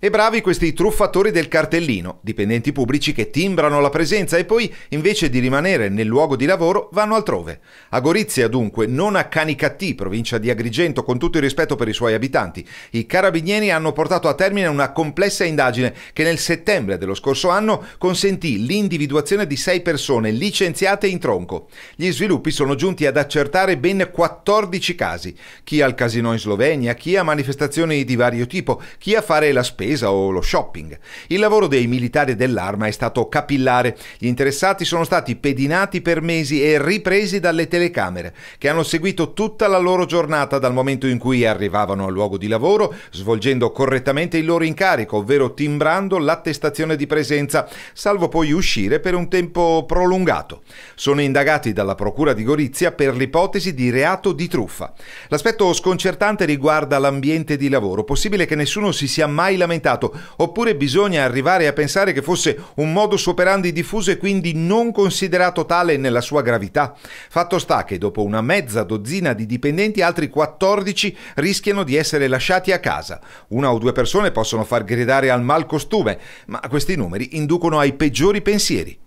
E bravi questi truffatori del cartellino, dipendenti pubblici che timbrano la presenza e poi, invece di rimanere nel luogo di lavoro, vanno altrove. A Gorizia, dunque, non a Canicattì, provincia di Agrigento, con tutto il rispetto per i suoi abitanti, i carabinieri hanno portato a termine una complessa indagine che nel settembre dello scorso anno consentì l'individuazione di sei persone licenziate in tronco. Gli sviluppi sono giunti ad accertare ben 14 casi, chi al casino in Slovenia, chi a manifestazioni di vario tipo, chi a fare la spesa spesa o lo shopping. Il lavoro dei militari dell'arma è stato capillare. Gli interessati sono stati pedinati per mesi e ripresi dalle telecamere, che hanno seguito tutta la loro giornata dal momento in cui arrivavano al luogo di lavoro, svolgendo correttamente il loro incarico, ovvero timbrando l'attestazione di presenza, salvo poi uscire per un tempo prolungato. Sono indagati dalla Procura di Gorizia per l'ipotesi di reato di truffa. L'aspetto sconcertante riguarda l'ambiente di lavoro. Possibile che nessuno si sia mai lamentato sperimentato, oppure bisogna arrivare a pensare che fosse un modus operandi diffuso e quindi non considerato tale nella sua gravità? Fatto sta che dopo una mezza dozzina di dipendenti altri 14 rischiano di essere lasciati a casa. Una o due persone possono far gridare al mal costume, ma questi numeri inducono ai peggiori pensieri.